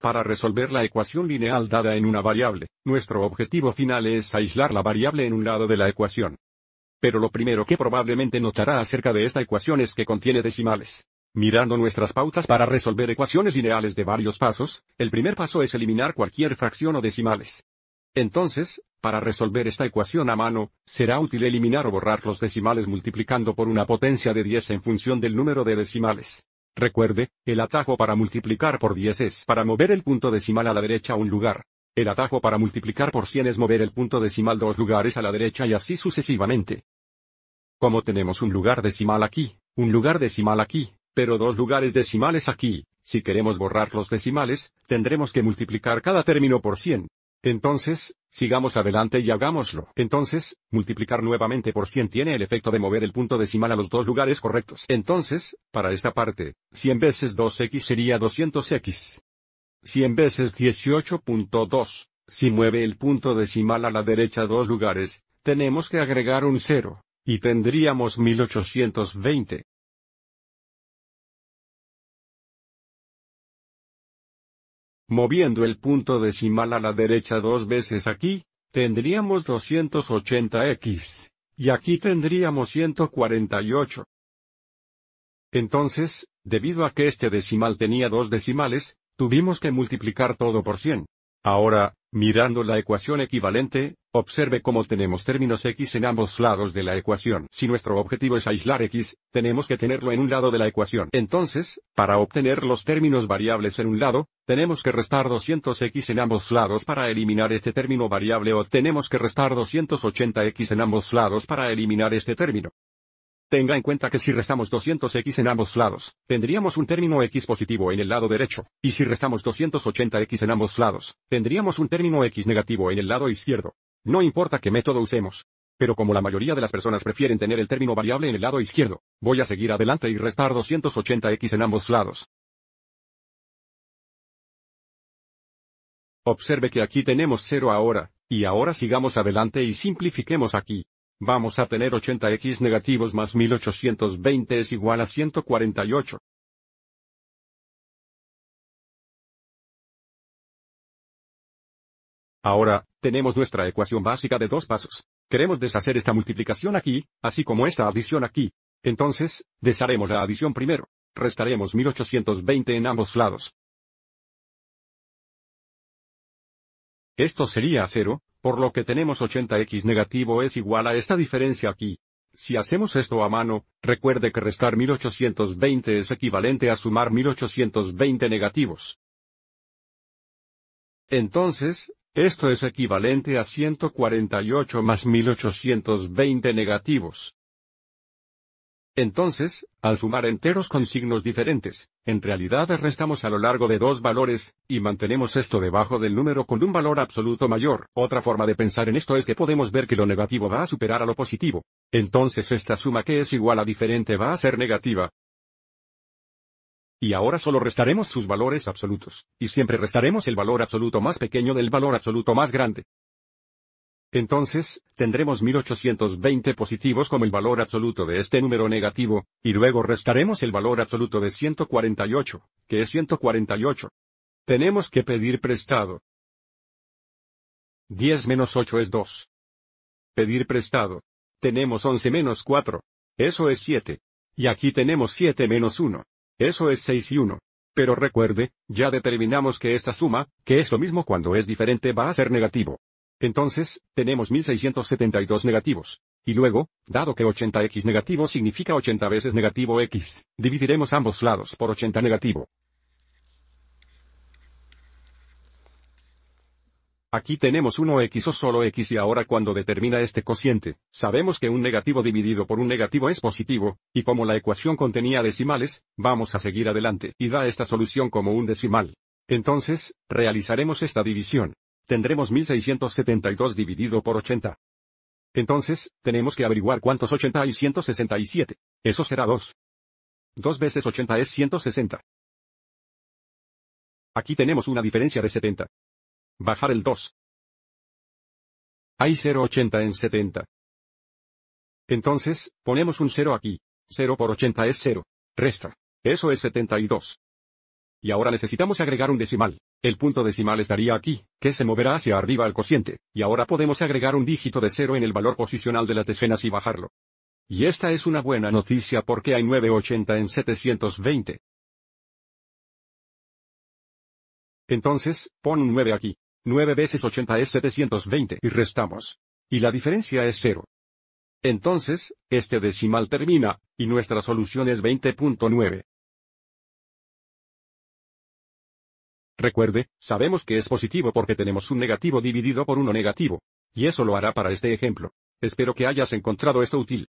Para resolver la ecuación lineal dada en una variable, nuestro objetivo final es aislar la variable en un lado de la ecuación. Pero lo primero que probablemente notará acerca de esta ecuación es que contiene decimales. Mirando nuestras pautas para resolver ecuaciones lineales de varios pasos, el primer paso es eliminar cualquier fracción o decimales. Entonces, para resolver esta ecuación a mano, será útil eliminar o borrar los decimales multiplicando por una potencia de 10 en función del número de decimales. Recuerde, el atajo para multiplicar por 10 es para mover el punto decimal a la derecha un lugar. El atajo para multiplicar por 100 es mover el punto decimal dos lugares a la derecha y así sucesivamente. Como tenemos un lugar decimal aquí, un lugar decimal aquí, pero dos lugares decimales aquí, si queremos borrar los decimales, tendremos que multiplicar cada término por 100. Entonces, sigamos adelante y hagámoslo. Entonces, multiplicar nuevamente por 100 tiene el efecto de mover el punto decimal a los dos lugares correctos. Entonces, para esta parte, 100 veces 2x sería 200x. 100 veces 18.2. Si mueve el punto decimal a la derecha dos lugares, tenemos que agregar un cero, y tendríamos 1820. Moviendo el punto decimal a la derecha dos veces aquí, tendríamos 280x, y aquí tendríamos 148. Entonces, debido a que este decimal tenía dos decimales, tuvimos que multiplicar todo por 100. Ahora, mirando la ecuación equivalente, observe cómo tenemos términos x en ambos lados de la ecuación. Si nuestro objetivo es aislar x, tenemos que tenerlo en un lado de la ecuación. Entonces, para obtener los términos variables en un lado, tenemos que restar 200x en ambos lados para eliminar este término variable o tenemos que restar 280x en ambos lados para eliminar este término. Tenga en cuenta que si restamos 200x en ambos lados, tendríamos un término x positivo en el lado derecho, y si restamos 280x en ambos lados, tendríamos un término x negativo en el lado izquierdo. No importa qué método usemos. Pero como la mayoría de las personas prefieren tener el término variable en el lado izquierdo, voy a seguir adelante y restar 280x en ambos lados. Observe que aquí tenemos 0 ahora, y ahora sigamos adelante y simplifiquemos aquí. Vamos a tener 80x negativos más 1820 es igual a 148. Ahora, tenemos nuestra ecuación básica de dos pasos. Queremos deshacer esta multiplicación aquí, así como esta adición aquí. Entonces, desharemos la adición primero. Restaremos 1820 en ambos lados. Esto sería cero. Por lo que tenemos 80x negativo es igual a esta diferencia aquí. Si hacemos esto a mano, recuerde que restar 1820 es equivalente a sumar 1820 negativos. Entonces, esto es equivalente a 148 más 1820 negativos. Entonces, al sumar enteros con signos diferentes, en realidad restamos a lo largo de dos valores, y mantenemos esto debajo del número con un valor absoluto mayor. Otra forma de pensar en esto es que podemos ver que lo negativo va a superar a lo positivo. Entonces esta suma que es igual a diferente va a ser negativa. Y ahora solo restaremos sus valores absolutos, y siempre restaremos el valor absoluto más pequeño del valor absoluto más grande. Entonces, tendremos 1820 positivos como el valor absoluto de este número negativo, y luego restaremos el valor absoluto de 148, que es 148. Tenemos que pedir prestado. 10 menos 8 es 2. Pedir prestado. Tenemos 11 menos 4. Eso es 7. Y aquí tenemos 7 menos 1. Eso es 6 y 1. Pero recuerde, ya determinamos que esta suma, que es lo mismo cuando es diferente, va a ser negativo. Entonces, tenemos 1672 negativos. Y luego, dado que 80x negativo significa 80 veces negativo x, dividiremos ambos lados por 80 negativo. Aquí tenemos 1x o solo x y ahora cuando determina este cociente, sabemos que un negativo dividido por un negativo es positivo, y como la ecuación contenía decimales, vamos a seguir adelante y da esta solución como un decimal. Entonces, realizaremos esta división tendremos 1672 dividido por 80. Entonces, tenemos que averiguar cuántos 80 hay 167. Eso será 2. 2 veces 80 es 160. Aquí tenemos una diferencia de 70. Bajar el 2. Hay 0,80 en 70. Entonces, ponemos un 0 aquí. 0 por 80 es 0. Resta. Eso es 72. Y ahora necesitamos agregar un decimal. El punto decimal estaría aquí, que se moverá hacia arriba al cociente, y ahora podemos agregar un dígito de cero en el valor posicional de las decenas y bajarlo. Y esta es una buena noticia porque hay 980 en 720. Entonces, pon un 9 aquí. 9 veces 80 es 720 y restamos. Y la diferencia es 0. Entonces, este decimal termina, y nuestra solución es 20.9. Recuerde, sabemos que es positivo porque tenemos un negativo dividido por uno negativo. Y eso lo hará para este ejemplo. Espero que hayas encontrado esto útil.